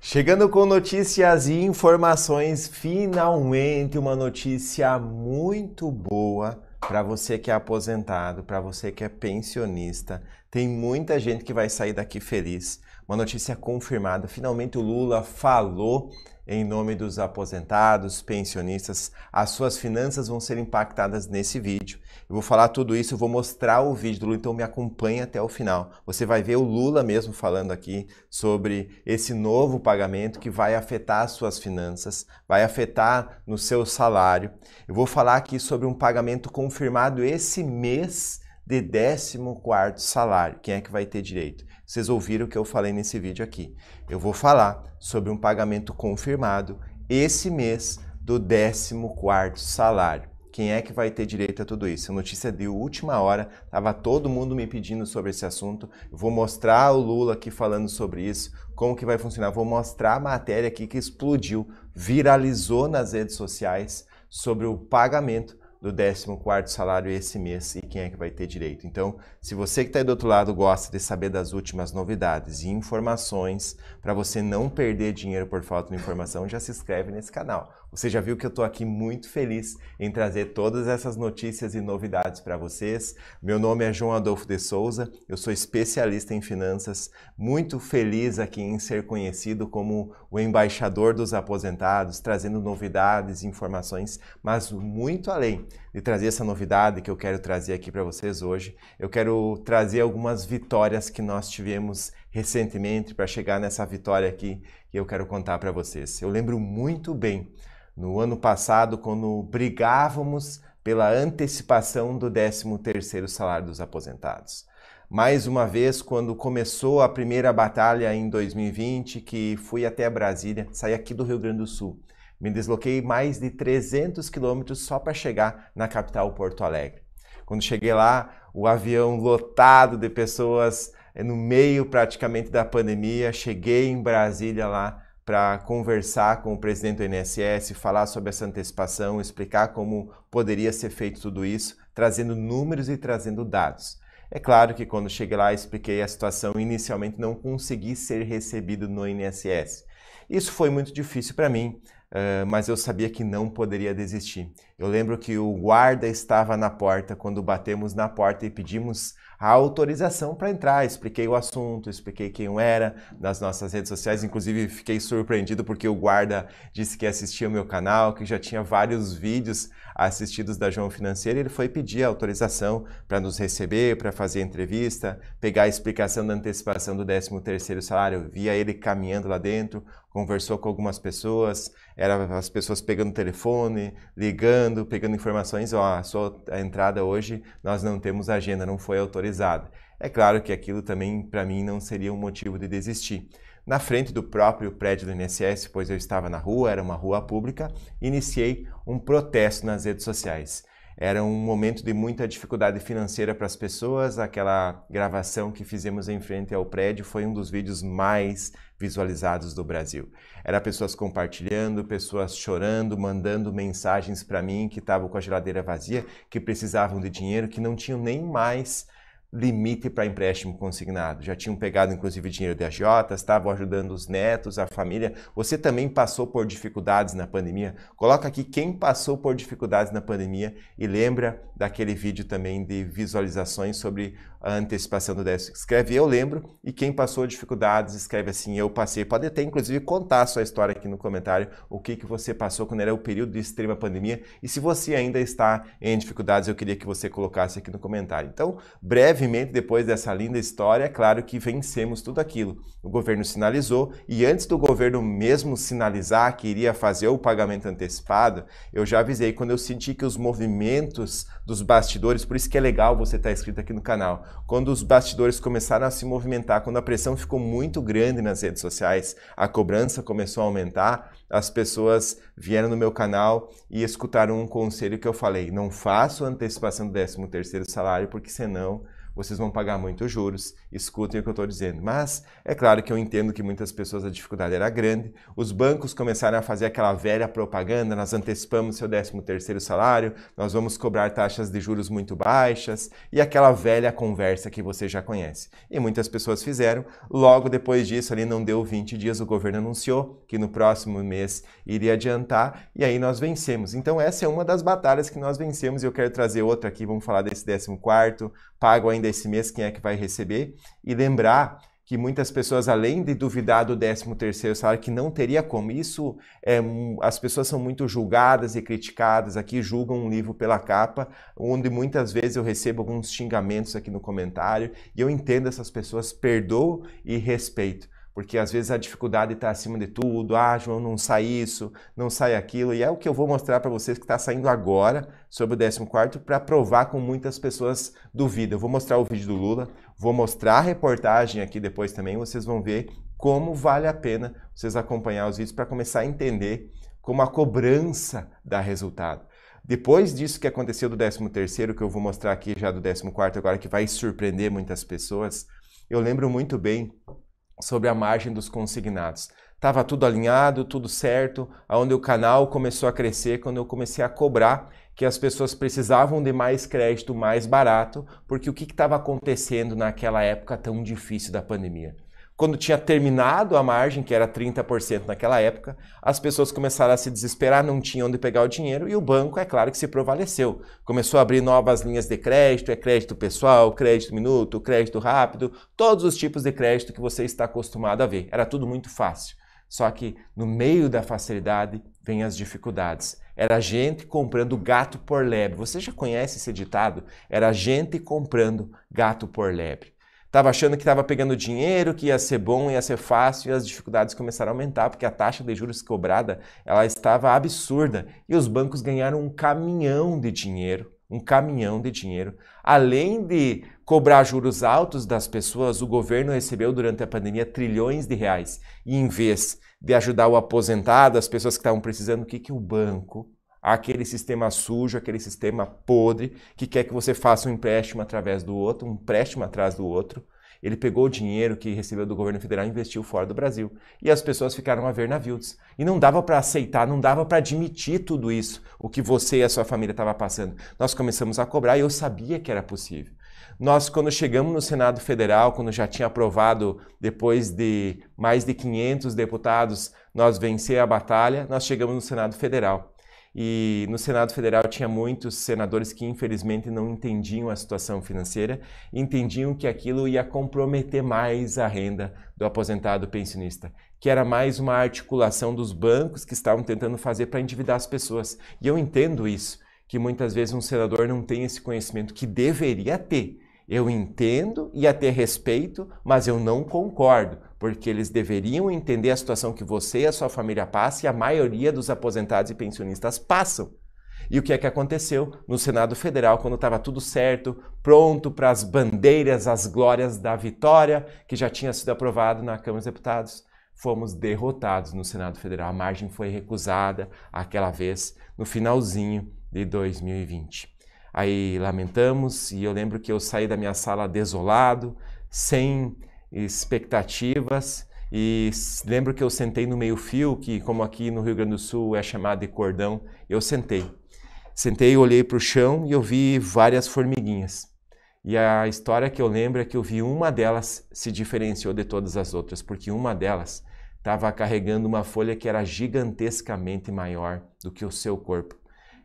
Chegando com notícias e informações, finalmente uma notícia muito boa para você que é aposentado, para você que é pensionista. Tem muita gente que vai sair daqui feliz. Uma notícia confirmada: finalmente o Lula falou em nome dos aposentados, pensionistas. As suas finanças vão ser impactadas nesse vídeo. Eu vou falar tudo isso, eu vou mostrar o vídeo do Lula, então me acompanhe até o final. Você vai ver o Lula mesmo falando aqui sobre esse novo pagamento que vai afetar as suas finanças, vai afetar no seu salário. Eu vou falar aqui sobre um pagamento confirmado esse mês de 14º salário. Quem é que vai ter direito? Vocês ouviram o que eu falei nesse vídeo aqui. Eu vou falar sobre um pagamento confirmado esse mês do 14º salário. Quem é que vai ter direito a tudo isso? Notícia é de última hora, estava todo mundo me pedindo sobre esse assunto. Vou mostrar o Lula aqui falando sobre isso, como que vai funcionar. Vou mostrar a matéria aqui que explodiu, viralizou nas redes sociais sobre o pagamento do 14 salário esse mês e quem é que vai ter direito. Então, se você que está do outro lado gosta de saber das últimas novidades e informações para você não perder dinheiro por falta de informação, já se inscreve nesse canal. Você já viu que eu estou aqui muito feliz em trazer todas essas notícias e novidades para vocês. Meu nome é João Adolfo de Souza, eu sou especialista em finanças, muito feliz aqui em ser conhecido como o embaixador dos aposentados, trazendo novidades, informações, mas muito além de trazer essa novidade que eu quero trazer aqui para vocês hoje, eu quero trazer algumas vitórias que nós tivemos recentemente para chegar nessa vitória aqui que eu quero contar para vocês. Eu lembro muito bem no ano passado, quando brigávamos pela antecipação do 13º salário dos aposentados. Mais uma vez, quando começou a primeira batalha em 2020, que fui até Brasília, saí aqui do Rio Grande do Sul. Me desloquei mais de 300 quilômetros só para chegar na capital Porto Alegre. Quando cheguei lá, o avião lotado de pessoas eh, no meio praticamente da pandemia. Cheguei em Brasília lá para conversar com o presidente do INSS, falar sobre essa antecipação, explicar como poderia ser feito tudo isso, trazendo números e trazendo dados. É claro que quando cheguei lá, expliquei a situação e inicialmente não consegui ser recebido no INSS. Isso foi muito difícil para mim, mas eu sabia que não poderia desistir. Eu lembro que o guarda estava na porta quando batemos na porta e pedimos a autorização para entrar. Expliquei o assunto, expliquei quem eu era nas nossas redes sociais. Inclusive, fiquei surpreendido porque o guarda disse que assistia o meu canal, que já tinha vários vídeos assistidos da João Financeira. Ele foi pedir a autorização para nos receber, para fazer entrevista, pegar a explicação da antecipação do 13º salário. Eu via ele caminhando lá dentro, conversou com algumas pessoas, Eram as pessoas pegando o telefone, ligando, ligando, pegando informações, ó, a sua entrada hoje nós não temos agenda, não foi autorizada. É claro que aquilo também para mim não seria um motivo de desistir. Na frente do próprio prédio do INSS, pois eu estava na rua, era uma rua pública, iniciei um protesto nas redes sociais. Era um momento de muita dificuldade financeira para as pessoas. Aquela gravação que fizemos em frente ao prédio foi um dos vídeos mais visualizados do Brasil. Era pessoas compartilhando, pessoas chorando, mandando mensagens para mim que estavam com a geladeira vazia, que precisavam de dinheiro, que não tinham nem mais limite para empréstimo consignado. Já tinham pegado, inclusive, dinheiro de agiotas, estavam ajudando os netos, a família. Você também passou por dificuldades na pandemia? Coloca aqui quem passou por dificuldades na pandemia e lembra daquele vídeo também de visualizações sobre a antecipação do déficit. Escreve eu lembro e quem passou dificuldades escreve assim eu passei. Pode até inclusive contar a sua história aqui no comentário, o que que você passou quando era o período de extrema pandemia e se você ainda está em dificuldades, eu queria que você colocasse aqui no comentário. Então, brevemente depois dessa linda história, é claro que vencemos tudo aquilo. O governo sinalizou e antes do governo mesmo sinalizar que iria fazer o pagamento antecipado, eu já avisei quando eu senti que os movimentos dos bastidores, por isso que é legal você estar inscrito aqui no canal quando os bastidores começaram a se movimentar, quando a pressão ficou muito grande nas redes sociais, a cobrança começou a aumentar, as pessoas vieram no meu canal e escutaram um conselho que eu falei: não faço antecipação do 13 terceiro salário, porque senão vocês vão pagar muitos juros, escutem o que eu estou dizendo. Mas é claro que eu entendo que muitas pessoas a dificuldade era grande, os bancos começaram a fazer aquela velha propaganda, nós antecipamos seu 13 terceiro salário, nós vamos cobrar taxas de juros muito baixas e aquela velha conversa que você já conhece. E muitas pessoas fizeram, logo depois disso ali não deu 20 dias, o governo anunciou que no próximo mês iria adiantar e aí nós vencemos. Então essa é uma das batalhas que nós vencemos e eu quero trazer outra aqui, vamos falar desse 14 quarto, pago ainda desse mês quem é que vai receber e lembrar que muitas pessoas, além de duvidar do 13 terceiro salário, que não teria como, isso é, as pessoas são muito julgadas e criticadas, aqui julgam um livro pela capa, onde muitas vezes eu recebo alguns xingamentos aqui no comentário, e eu entendo essas pessoas, perdoo e respeito porque às vezes a dificuldade está acima de tudo. Ah, João, não sai isso, não sai aquilo. E é o que eu vou mostrar para vocês que está saindo agora sobre o 14 para provar com muitas pessoas duvida. Eu vou mostrar o vídeo do Lula, vou mostrar a reportagem aqui depois também. Vocês vão ver como vale a pena vocês acompanhar os vídeos para começar a entender como a cobrança dá resultado. Depois disso que aconteceu do 13º, que eu vou mostrar aqui já do 14 agora, que vai surpreender muitas pessoas, eu lembro muito bem sobre a margem dos consignados. Estava tudo alinhado, tudo certo, aonde o canal começou a crescer quando eu comecei a cobrar que as pessoas precisavam de mais crédito mais barato, porque o que estava acontecendo naquela época tão difícil da pandemia? Quando tinha terminado a margem, que era 30% naquela época, as pessoas começaram a se desesperar, não tinham onde pegar o dinheiro e o banco, é claro, que se prevaleceu. Começou a abrir novas linhas de crédito, é crédito pessoal, crédito minuto, crédito rápido, todos os tipos de crédito que você está acostumado a ver. Era tudo muito fácil. Só que no meio da facilidade vem as dificuldades. Era gente comprando gato por lebre. Você já conhece esse ditado? Era gente comprando gato por lebre. Estava achando que estava pegando dinheiro, que ia ser bom, ia ser fácil, e as dificuldades começaram a aumentar, porque a taxa de juros cobrada ela estava absurda. E os bancos ganharam um caminhão de dinheiro, um caminhão de dinheiro. Além de cobrar juros altos das pessoas, o governo recebeu durante a pandemia trilhões de reais. E em vez de ajudar o aposentado, as pessoas que estavam precisando, o que, que o banco aquele sistema sujo, aquele sistema podre que quer que você faça um empréstimo através do outro, um empréstimo atrás do outro. Ele pegou o dinheiro que recebeu do governo federal e investiu fora do Brasil. E as pessoas ficaram a ver navios. E não dava para aceitar, não dava para admitir tudo isso, o que você e a sua família estavam passando. Nós começamos a cobrar e eu sabia que era possível. Nós, quando chegamos no Senado Federal, quando já tinha aprovado, depois de mais de 500 deputados, nós vencer a batalha, nós chegamos no Senado Federal. E no Senado Federal tinha muitos senadores que infelizmente não entendiam a situação financeira, entendiam que aquilo ia comprometer mais a renda do aposentado pensionista, que era mais uma articulação dos bancos que estavam tentando fazer para endividar as pessoas. E eu entendo isso, que muitas vezes um senador não tem esse conhecimento que deveria ter eu entendo e até respeito, mas eu não concordo, porque eles deveriam entender a situação que você e a sua família passa e a maioria dos aposentados e pensionistas passam. E o que é que aconteceu no Senado Federal quando estava tudo certo, pronto para as bandeiras, as glórias da vitória, que já tinha sido aprovado na Câmara dos Deputados? Fomos derrotados no Senado Federal. A margem foi recusada aquela vez no finalzinho de 2020. Aí lamentamos e eu lembro que eu saí da minha sala desolado, sem expectativas e lembro que eu sentei no meio-fio, que como aqui no Rio Grande do Sul é chamado de cordão, eu sentei. Sentei, olhei para o chão e eu vi várias formiguinhas. E a história que eu lembro é que eu vi uma delas se diferenciou de todas as outras, porque uma delas estava carregando uma folha que era gigantescamente maior do que o seu corpo.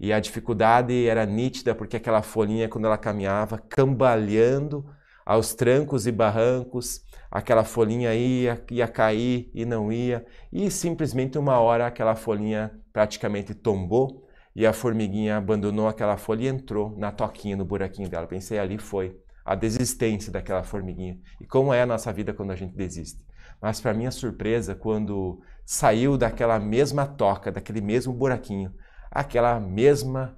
E a dificuldade era nítida porque aquela folhinha, quando ela caminhava, cambaleando aos trancos e barrancos, aquela folhinha ia, ia cair e não ia, e simplesmente uma hora aquela folhinha praticamente tombou e a formiguinha abandonou aquela folha e entrou na toquinha, no buraquinho dela. Pensei, ali foi a desistência daquela formiguinha. E como é a nossa vida quando a gente desiste. Mas, para minha surpresa, quando saiu daquela mesma toca, daquele mesmo buraquinho, aquela mesma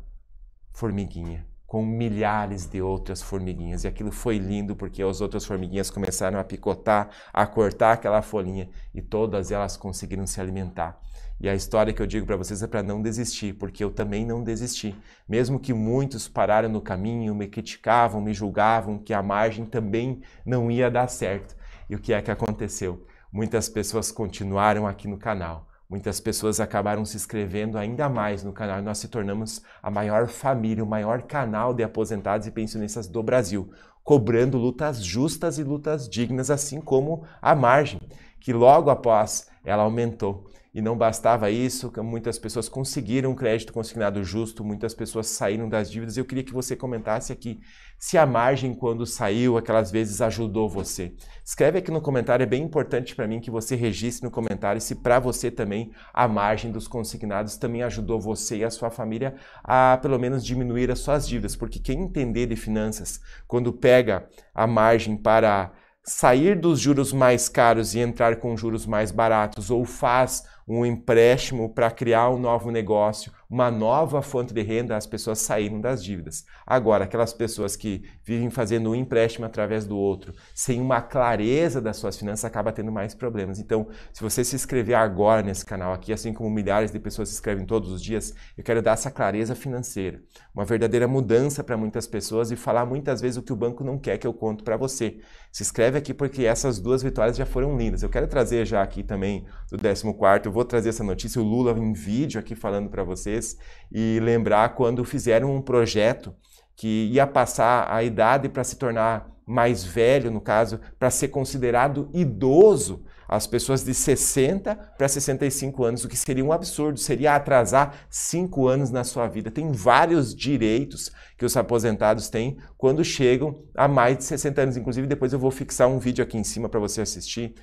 formiguinha com milhares de outras formiguinhas. E aquilo foi lindo porque as outras formiguinhas começaram a picotar, a cortar aquela folhinha e todas elas conseguiram se alimentar. E a história que eu digo para vocês é para não desistir, porque eu também não desisti. Mesmo que muitos pararam no caminho, me criticavam, me julgavam que a margem também não ia dar certo. E o que é que aconteceu? Muitas pessoas continuaram aqui no canal Muitas pessoas acabaram se inscrevendo ainda mais no canal e nós se tornamos a maior família, o maior canal de aposentados e pensionistas do Brasil, cobrando lutas justas e lutas dignas, assim como a margem, que logo após ela aumentou. E não bastava isso, muitas pessoas conseguiram um crédito consignado justo, muitas pessoas saíram das dívidas. Eu queria que você comentasse aqui se a margem, quando saiu, aquelas vezes ajudou você. Escreve aqui no comentário, é bem importante para mim que você registre no comentário se para você também a margem dos consignados também ajudou você e a sua família a pelo menos diminuir as suas dívidas, porque quem entender de finanças, quando pega a margem para sair dos juros mais caros e entrar com juros mais baratos ou faz um empréstimo para criar um novo negócio, uma nova fonte de renda, as pessoas saíram das dívidas. Agora, aquelas pessoas que vivem fazendo um empréstimo através do outro, sem uma clareza das suas finanças, acaba tendo mais problemas. Então, se você se inscrever agora nesse canal aqui, assim como milhares de pessoas se inscrevem todos os dias, eu quero dar essa clareza financeira, uma verdadeira mudança para muitas pessoas e falar muitas vezes o que o banco não quer que eu conto para você. Se inscreve aqui porque essas duas vitórias já foram lindas. Eu quero trazer já aqui também do 14 eu vou trazer essa notícia, o Lula em vídeo aqui falando para vocês, e lembrar quando fizeram um projeto que ia passar a idade para se tornar mais velho, no caso, para ser considerado idoso, as pessoas de 60 para 65 anos, o que seria um absurdo, seria atrasar cinco anos na sua vida. Tem vários direitos que os aposentados têm quando chegam a mais de 60 anos. Inclusive, depois eu vou fixar um vídeo aqui em cima para você assistir,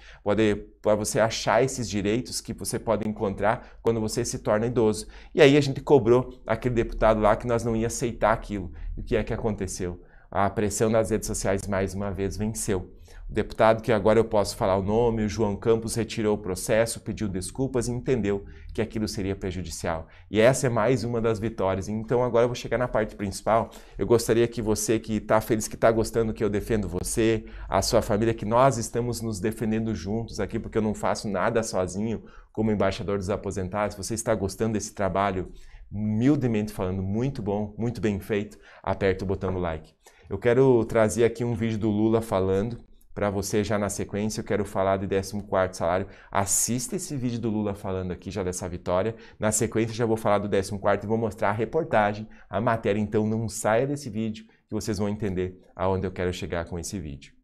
para você achar esses direitos que você pode encontrar quando você se torna idoso. E aí a gente cobrou aquele deputado lá que nós não ia aceitar aquilo. O que é que aconteceu? a pressão das redes sociais mais uma vez venceu. O deputado, que agora eu posso falar o nome, o João Campos, retirou o processo, pediu desculpas e entendeu que aquilo seria prejudicial. E essa é mais uma das vitórias. Então agora eu vou chegar na parte principal. Eu gostaria que você que está feliz, que está gostando que eu defendo você, a sua família, que nós estamos nos defendendo juntos aqui, porque eu não faço nada sozinho como embaixador dos aposentados. Você está gostando desse trabalho? Humildemente falando, muito bom, muito bem feito, aperta o botão do like. Eu quero trazer aqui um vídeo do Lula falando para você já na sequência. Eu quero falar do 14 salário. Assista esse vídeo do Lula falando aqui já dessa vitória. Na sequência já vou falar do 14 e vou mostrar a reportagem, a matéria. Então não saia desse vídeo que vocês vão entender aonde eu quero chegar com esse vídeo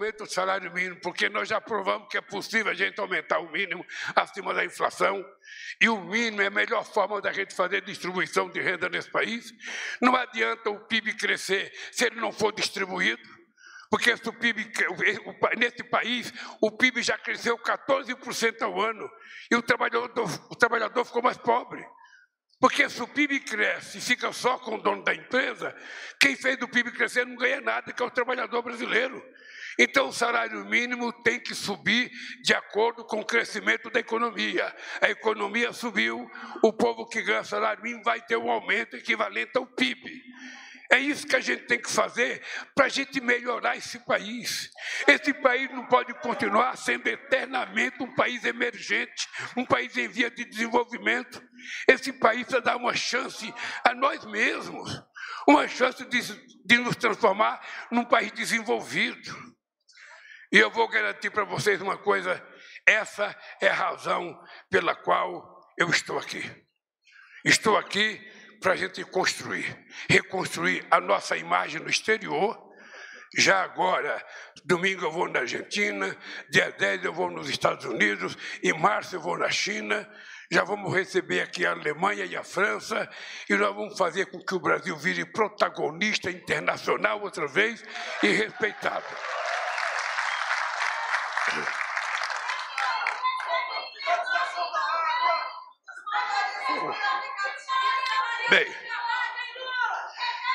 aumenta o salário mínimo, porque nós já provamos que é possível a gente aumentar o mínimo acima da inflação, e o mínimo é a melhor forma da gente fazer distribuição de renda nesse país. Não adianta o PIB crescer se ele não for distribuído, porque esse PIB, nesse país o PIB já cresceu 14% ao ano e o trabalhador, o trabalhador ficou mais pobre. Porque se o PIB cresce e fica só com o dono da empresa, quem fez o PIB crescer não ganha nada, que é o trabalhador brasileiro. Então, o salário mínimo tem que subir de acordo com o crescimento da economia. A economia subiu, o povo que ganha salário mínimo vai ter um aumento equivalente ao PIB. É isso que a gente tem que fazer para a gente melhorar esse país. Esse país não pode continuar sendo eternamente um país emergente, um país em via de desenvolvimento. Esse país precisa dar uma chance a nós mesmos, uma chance de, de nos transformar num país desenvolvido. E eu vou garantir para vocês uma coisa: essa é a razão pela qual eu estou aqui. Estou aqui para a gente construir, reconstruir a nossa imagem no exterior. Já agora, domingo eu vou na Argentina, dia 10 eu vou nos Estados Unidos, em março eu vou na China, já vamos receber aqui a Alemanha e a França, e nós vamos fazer com que o Brasil vire protagonista internacional outra vez e respeitado.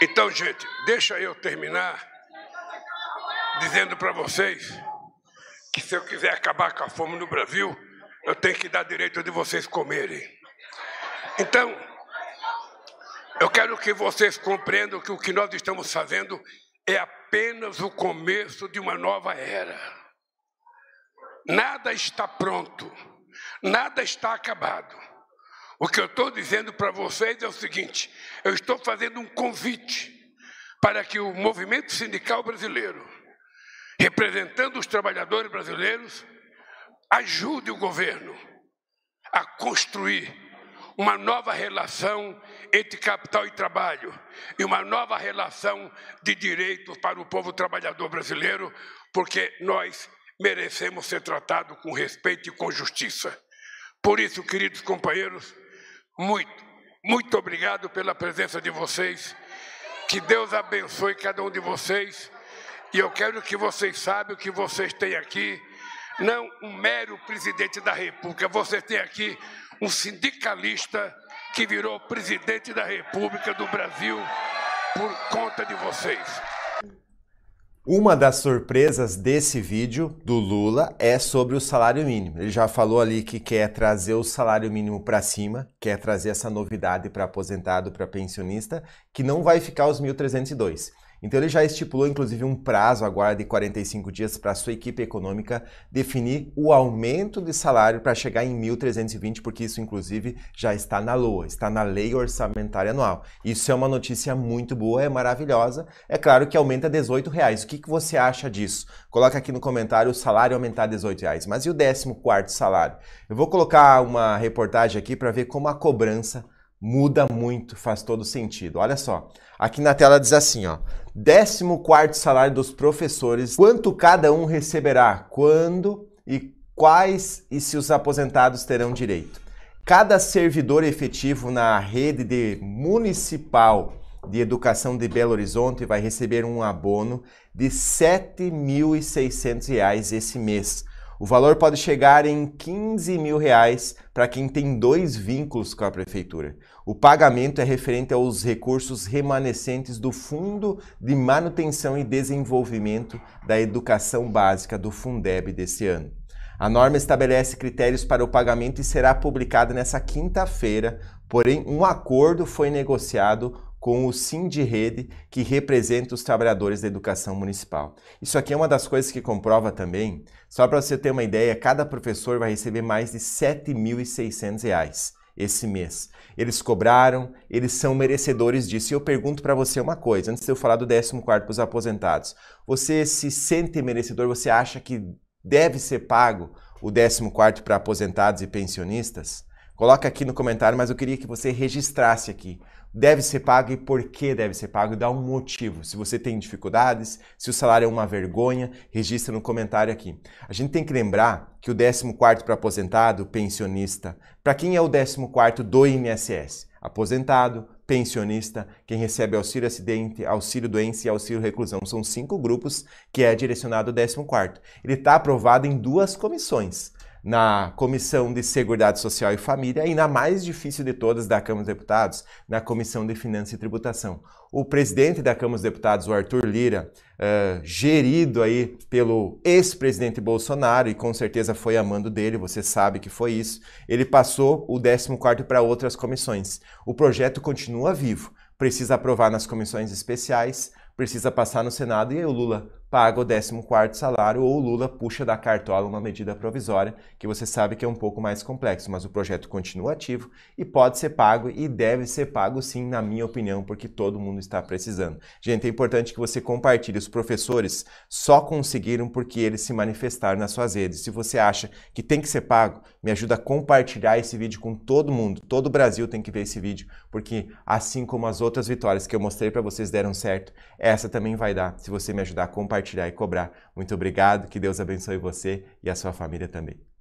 Então, gente, deixa eu terminar dizendo para vocês que se eu quiser acabar com a fome no Brasil, eu tenho que dar direito de vocês comerem. Então, eu quero que vocês compreendam que o que nós estamos fazendo é apenas o começo de uma nova era. Nada está pronto, nada está acabado. O que eu estou dizendo para vocês é o seguinte: eu estou fazendo um convite para que o movimento sindical brasileiro, representando os trabalhadores brasileiros, ajude o governo a construir uma nova relação entre capital e trabalho e uma nova relação de direitos para o povo trabalhador brasileiro, porque nós merecemos ser tratados com respeito e com justiça. Por isso, queridos companheiros, muito, muito obrigado pela presença de vocês. Que Deus abençoe cada um de vocês. E eu quero que vocês saibam que vocês têm aqui não um mero presidente da República, vocês têm aqui um sindicalista que virou presidente da República do Brasil por conta de vocês. Uma das surpresas desse vídeo do Lula é sobre o salário mínimo. Ele já falou ali que quer trazer o salário mínimo para cima, quer trazer essa novidade para aposentado, para pensionista, que não vai ficar os 1.302. Então ele já estipulou inclusive um prazo agora de 45 dias para a sua equipe econômica definir o aumento de salário para chegar em 1.320, porque isso inclusive já está na LOA, está na lei orçamentária anual. Isso é uma notícia muito boa, é maravilhosa. É claro que aumenta 18 reais. O que, que você acha disso? Coloca aqui no comentário o salário aumentar 18 reais. Mas e o 14 quarto salário? Eu vou colocar uma reportagem aqui para ver como a cobrança muda muito, faz todo sentido. Olha só, aqui na tela diz assim, ó, 14 salário dos professores, quanto cada um receberá, quando e quais e se os aposentados terão direito. Cada servidor efetivo na rede de municipal de Educação de Belo Horizonte vai receber um abono de R$ 7.600 esse mês, o valor pode chegar em 15 mil reais para quem tem dois vínculos com a prefeitura. O pagamento é referente aos recursos remanescentes do Fundo de Manutenção e Desenvolvimento da Educação Básica do Fundeb desse ano. A norma estabelece critérios para o pagamento e será publicada nesta quinta-feira, porém, um acordo foi negociado com o Sim de Rede, que representa os trabalhadores da educação municipal. Isso aqui é uma das coisas que comprova também, só para você ter uma ideia, cada professor vai receber mais de R$ 7.600 esse mês. Eles cobraram, eles são merecedores disso. E eu pergunto para você uma coisa, antes de eu falar do 14º para os aposentados. Você se sente merecedor? Você acha que deve ser pago o 14º para aposentados e pensionistas? Coloca aqui no comentário, mas eu queria que você registrasse aqui. Deve ser pago e por que deve ser pago, dá um motivo. Se você tem dificuldades, se o salário é uma vergonha, registra no comentário aqui. A gente tem que lembrar que o 14 para aposentado, pensionista, para quem é o 14 do INSS? Aposentado, pensionista, quem recebe auxílio acidente, auxílio doença e auxílio reclusão. São cinco grupos que é direcionado ao 14 Ele está aprovado em duas comissões na Comissão de Seguridade Social e Família, e na mais difícil de todas da Câmara dos Deputados, na Comissão de Finanças e Tributação. O presidente da Câmara dos Deputados, o Arthur Lira, uh, gerido aí pelo ex-presidente Bolsonaro, e com certeza foi a mando dele, você sabe que foi isso, ele passou o 14º para outras comissões. O projeto continua vivo, precisa aprovar nas comissões especiais, precisa passar no Senado, e aí o Lula paga o 14 salário ou o Lula puxa da cartola uma medida provisória, que você sabe que é um pouco mais complexo, mas o projeto continua ativo e pode ser pago e deve ser pago sim, na minha opinião, porque todo mundo está precisando. Gente, é importante que você compartilhe. Os professores só conseguiram porque eles se manifestaram nas suas redes. Se você acha que tem que ser pago, me ajuda a compartilhar esse vídeo com todo mundo. Todo o Brasil tem que ver esse vídeo, porque assim como as outras vitórias que eu mostrei para vocês deram certo, essa também vai dar se você me ajudar a compartilhar compartilhar e cobrar. Muito obrigado, que Deus abençoe você e a sua família também.